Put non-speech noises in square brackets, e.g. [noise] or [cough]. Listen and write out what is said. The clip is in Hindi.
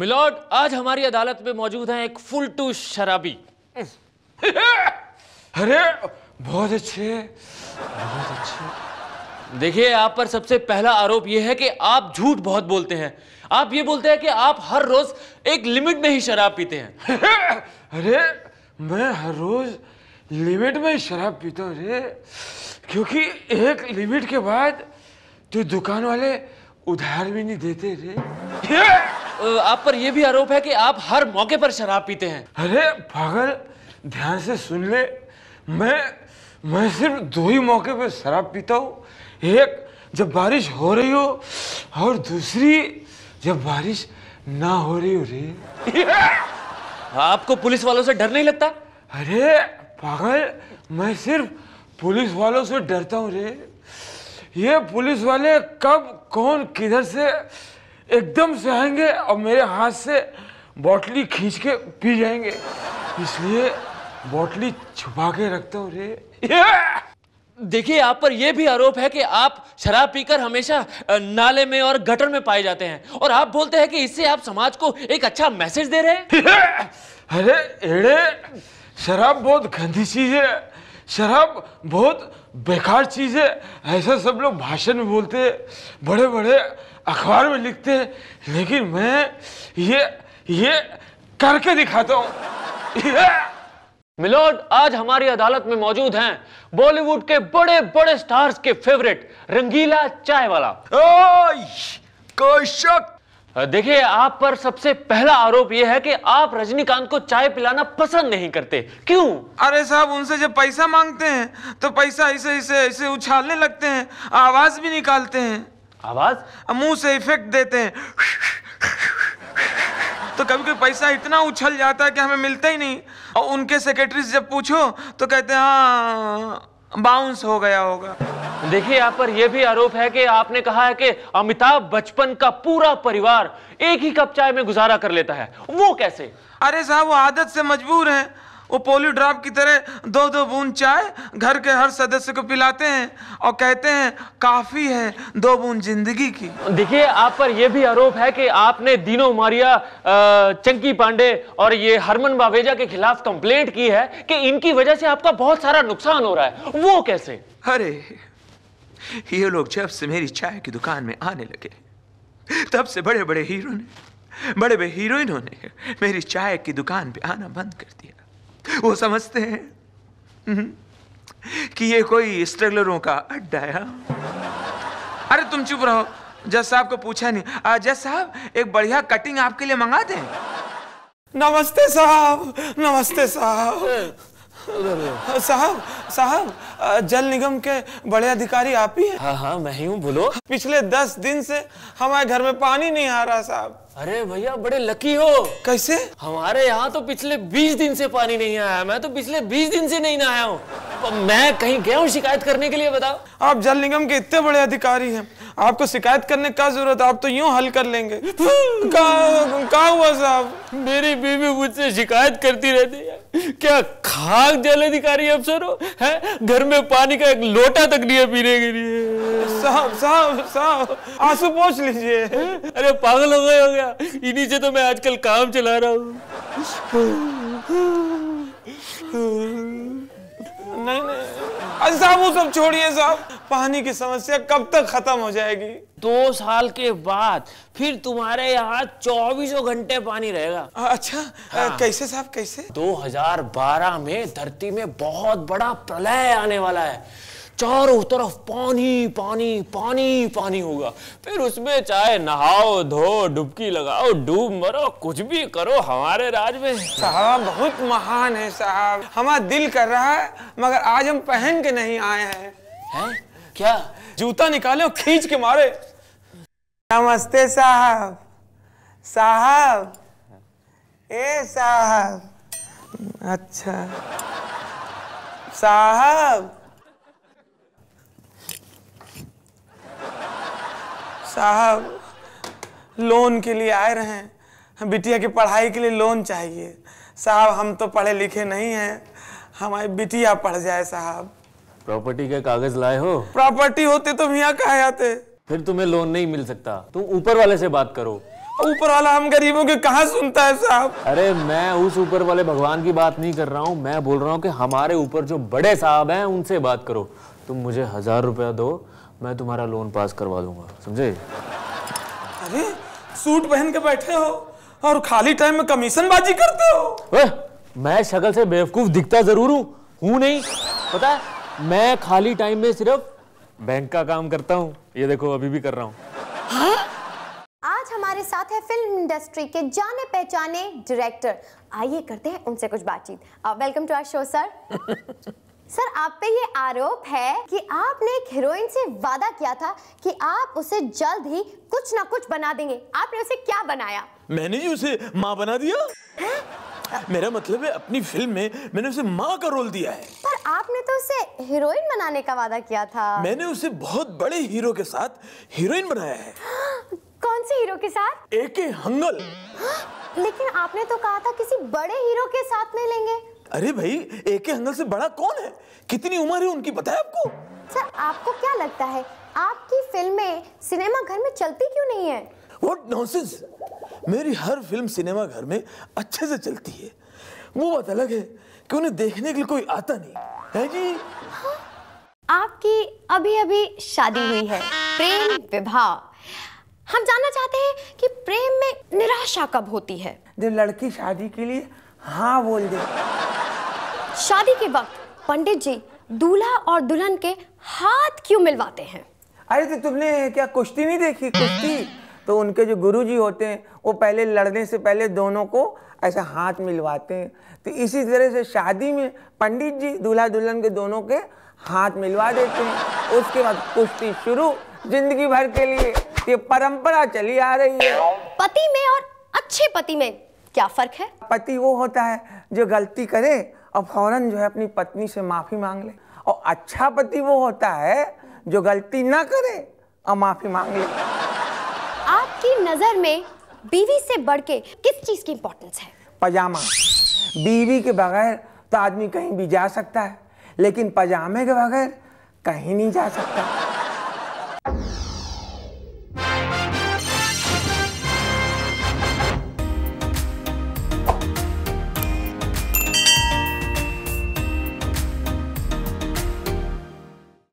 मिलॉर्ड आज हमारी अदालत में मौजूद है एक फुल टू शराबी अरे बहुत अच्छे बहुत अच्छे देखिए आप पर सबसे पहला आरोप यह है कि आप झूठ बहुत बोलते हैं आप ये बोलते हैं कि आप हर रोज एक लिमिट में ही शराब पीते हैं [laughs] अरे मैं हर रोज लिमिट में ही शराब पीता हूँ अरे क्योंकि एक लिमिट के बाद तो दुकान वाले उधार भी नहीं देते रे [laughs] [laughs] आप पर यह भी आरोप है कि आप हर मौके पर शराब पीते हैं अरे पागल ध्यान से सुन ले मैं मैं सिर्फ दो ही मौके पर शराब पीता हूँ एक जब बारिश हो रही हो और दूसरी जब बारिश ना हो रही हो रही आपको पुलिस वालों से डर नहीं लगता अरे पागल मैं सिर्फ पुलिस वालों से डरता हूँ रे ये पुलिस वाले कब कौन किधर से एकदम सहेंगे और मेरे हाथ से बोटली खींच के पी जाएंगे इसलिए बोटली छुपा के रखता हूँ रे देखिए आप पर यह भी आरोप है कि आप शराब पीकर हमेशा नाले में और गटर में पाए जाते हैं और आप बोलते हैं कि इससे आप समाज को एक अच्छा मैसेज दे रहे हैं अरे एड़े शराब बहुत गंदी चीज है शराब बहुत बेकार चीज़ है ऐसा सब लोग भाषण में बोलते बड़े बड़े अखबार में लिखते हैं लेकिन मैं ये ये करके दिखाता हूँ मिलोड आज हमारी अदालत में मौजूद हैं बॉलीवुड के बड़े बड़े स्टार्स के फेवरेट रंगीला चाय वाला कोई शक देखिए आप पर सबसे पहला आरोप यह है कि आप रजनीकांत को चाय पिलाना पसंद नहीं करते क्यों अरे साहब उनसे जब पैसा मांगते हैं तो पैसा ऐसे ऐसे ऐसे उछालने लगते हैं आवाज भी निकालते हैं आवाज मुंह से इफेक्ट देते हैं तो कभी कभी पैसा इतना उछल जाता है कि हमें मिलता ही नहीं और उनके सेक्रेटरी से जब पूछो तो कहते हैं हाँ बाउंस हो गया होगा देखिए यहाँ पर यह भी आरोप है कि आपने कहा है कि अमिताभ बचपन का पूरा परिवार एक ही कप चाय में गुजारा कर लेता है वो कैसे अरे साहब वो आदत से मजबूर है वो पोलियो ड्रॉप की तरह दो दो बूंद चाय घर के हर सदस्य को पिलाते हैं और कहते हैं काफी है दो बूंद जिंदगी की देखिए आप पर यह भी आरोप है कि आपने दिनो मारिया चंकी पांडे और ये हरमन बावेजा के खिलाफ कंप्लेंट की है कि इनकी वजह से आपका बहुत सारा नुकसान हो रहा है वो कैसे अरे ये लोग जब से मेरी चाय की दुकान में आने लगे तब से बड़े बड़े हीरो ने बड़े बड़े हीरोइनों ने मेरी चाय की दुकान पे आना बंद कर दिया वो समझते हैं हम्म, कि ये कोई स्ट्रगलरों का अड्डा है हाँ? अरे तुम चुप रहो जज साहब को पूछा नहीं जज साहब एक बढ़िया कटिंग आपके लिए मंगा दें नमस्ते साहब नमस्ते साहब हाँ। [laughs] साहब साहब जल निगम के बड़े अधिकारी आप ही हैं हाँ हाँ मैं ही हूँ बोलो पिछले दस दिन से हमारे घर में पानी नहीं आ रहा साहब अरे भैया बड़े लकी हो कैसे हमारे यहाँ तो पिछले बीस दिन से पानी नहीं आया मैं तो पिछले बीस दिन से नहीं नहाया हूँ तो मैं कहीं गया हूँ शिकायत करने के लिए बताओ आप जल निगम के इतने बड़े अधिकारी हैं आपको शिकायत करने का जरूरत आप तो यूँ हल कर लेंगे [laughs] कहा हुआ साहब मेरी बीवी मुझसे शिकायत करती रहती है क्या खाक जल अधिकारी अफसर हो है घर में पानी का एक लोटा तक नहीं है पीने के लिए साहब साहब साहब आंसू पहुंच लीजिए अरे पागल हो गए हो गया इन्हीं से तो मैं आजकल काम चला रहा हूँ नहीं नहीं साहब वो सब छोड़िए साहब पानी की समस्या कब तक खत्म हो जाएगी दो साल के बाद फिर तुम्हारे यहाँ चौबीसों घंटे पानी रहेगा अच्छा हाँ। कैसे साहब कैसे 2012 में धरती में बहुत बड़ा प्रलय आने वाला है चारों तरफ पानी पानी पानी पानी होगा फिर उसमें चाहे नहाओ धो डुबकी लगाओ डूब मरो कुछ भी करो हमारे राज में साहब बहुत महान है साहब हमारा दिल कर रहा है मगर आज हम पहन के नहीं आए हैं है? क्या जूता निकाले और खींच के मारे नमस्ते साहब साहब ए साहब अच्छा साहब साहब लोन के लिए आए रहे हैं बिटिया की पढ़ाई के लिए लोन चाहिए साहब हम तो पढ़े लिखे नहीं हैं हमारी बिटिया पढ़ जाए साहब प्रॉपर्टी के कागज लाए हो प्रॉपर्टी होते तो यहाँ कहा आते फिर तुम्हें लोन नहीं मिल सकता तुम ऊपर वाले से बात करो ऊपर वाला हम गरीबों के कहा सुनता है साहब अरे मैं उस ऊपर वाले भगवान की बात नहीं कर रहा हूँ मैं बोल रहा हूँ कि हमारे ऊपर जो बड़े साहब हैं उनसे बात करो तुम मुझे हजार रुपया दो मैं तुम्हारा लोन पास करवा दूंगा समझे अरे सूट पहन के बैठे हो और खाली टाइम में कमीशन बाजी करते हो मैं शक्ल से बेवकूफ दिखता जरूर हूँ हूँ नहीं पता है मैं खाली टाइम में सिर्फ बैंक का काम करता हूँ ये देखो अभी भी कर रहा हूँ हाँ? आज हमारे साथ है फिल्म इंडस्ट्री के जाने पहचाने डायरेक्टर आइए करते हैं उनसे कुछ बातचीत welcome to our show sir sir आप पे ये आरोप है कि आपने एक हीरोइन से वादा किया था कि आप उसे जल्द ही कुछ ना कुछ बना देंगे आपने उसे क्या बनाया मैंने ही उसे माँ बना दिया है? हाँ? मेरा मतलब है अपनी फिल्म में मैंने उसे माँ का रोल दिया है पर आपने तो उसे हीरोइन बनाने का वादा किया था मैंने उसे बहुत बड़े हीरो के साथ हीरोइन बनाया है कौन से हीरो के साथ एक हंगल लेकिन आपने तो कहा था किसी बड़े हीरो के साथ में लेंगे अरे भाई एक हंगल से बड़ा कौन है कितनी उम्र है उनकी बताए आपको सर आपको क्या लगता है आपकी फिल्में सिनेमा घर में चलती क्यों नहीं है What nonsense! मेरी हर फिल्म सिनेमा घर में अच्छे से चलती है वो बात अलग है कि उन्हें देखने के लिए कोई आता नहीं है जी हाँ। आपकी अभी अभी शादी हुई है प्रेम विवाह हम जानना चाहते हैं कि प्रेम में निराशा कब होती है जब लड़की शादी के लिए हाँ बोल दे शादी के वक्त पंडित जी दूल्हा और दुल्हन के हाथ क्यों मिलवाते हैं अरे तो तुमने क्या कुश्ती नहीं देखी कुश्ती तो उनके जो गुरु जी होते हैं वो पहले लड़ने से पहले दोनों को ऐसा हाथ मिलवाते हैं तो इसी तरह से शादी में पंडित जी दूल्हा दुल्हन के दोनों के हाथ मिलवा देते हैं उसके बाद कुश्ती शुरू जिंदगी भर के लिए ये परंपरा चली आ रही है पति में और अच्छे पति में क्या फर्क है पति वो होता है जो गलती करे और फौरन जो है अपनी पत्नी से माफी मांग ले और अच्छा पति वो होता है जो गलती ना करे और माफी मांग ले आपकी नज़र में बीवी से बढ़ के किस चीज़ की इंपॉर्टेंस है पजामा बीवी के बगैर तो आदमी कहीं भी जा सकता है लेकिन पजामे के बगैर कहीं नहीं जा सकता